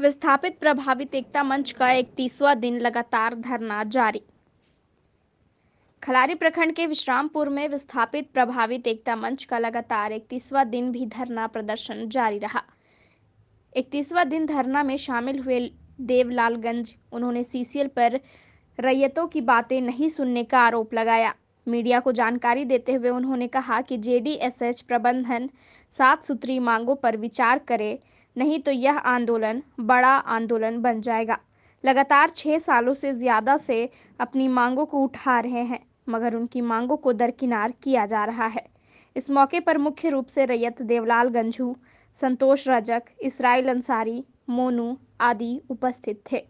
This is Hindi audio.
विस्थापित प्रभावित एकता मंच का इकतीसवां दिन लगातार धरना जारी खलारी प्रखंड के विश्रामपुर में विस्थापित प्रभावित एकता मंच का लगातार इकतीसवां दिन भी धरना प्रदर्शन जारी रहा इकतीसवां दिन धरना में शामिल हुए देवलालगंज उन्होंने सीसीएल पर रैयतों की बातें नहीं सुनने का आरोप लगाया मीडिया को जानकारी देते हुए उन्होंने कहा कि जेडीएसएच प्रबंधन सात सूत्री मांगों पर विचार करे नहीं तो यह आंदोलन बड़ा आंदोलन बन जाएगा लगातार छः सालों से ज़्यादा से अपनी मांगों को उठा रहे हैं मगर उनकी मांगों को दरकिनार किया जा रहा है इस मौके पर मुख्य रूप से रैयत देवलाल गंझू संतोष रजक इसराइल अंसारी मोनू आदि उपस्थित थे